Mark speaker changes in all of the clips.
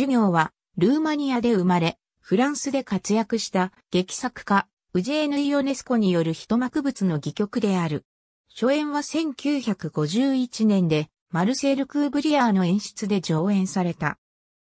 Speaker 1: 授業は、ルーマニアで生まれ、フランスで活躍した劇作家、ウジェーヌ・イオネスコによる一幕物の戯曲である。初演は1951年で、マルセール・クーブリアーの演出で上演された。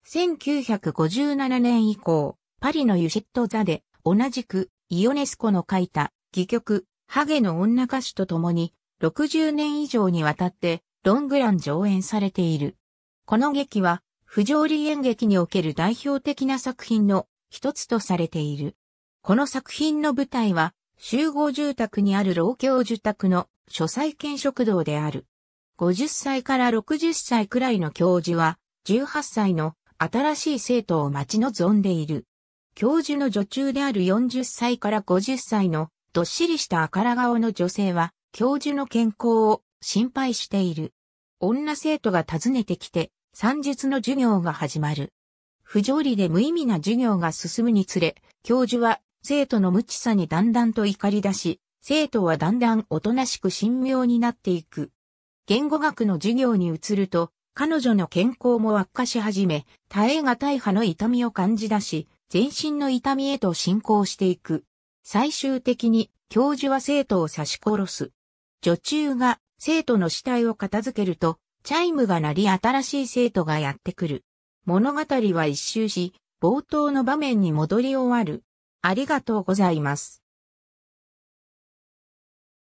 Speaker 1: 1957年以降、パリのユシェット座で、同じく、イオネスコの書いた、戯曲、ハゲの女歌手と共に、60年以上にわたって、ロングラン上演されている。この劇は、不条理演劇における代表的な作品の一つとされている。この作品の舞台は集合住宅にある老教住宅の書斎兼食堂である。50歳から60歳くらいの教授は18歳の新しい生徒を待ち望んでいる。教授の女中である40歳から50歳のどっしりした赤ら顔の女性は教授の健康を心配している。女生徒が訪ねてきて算術の授業が始まる。不条理で無意味な授業が進むにつれ、教授は生徒の無知さにだんだんと怒り出し、生徒はだんだんおとなしく神妙になっていく。言語学の授業に移ると、彼女の健康も悪化し始め、耐え難い歯の痛みを感じ出し、全身の痛みへと進行していく。最終的に、教授は生徒を刺し殺す。女中が生徒の死体を片付けると、チャイムが鳴り新しい生徒がやってくる。物語は一周し、冒頭の場面に戻り終わる。ありがとうございます。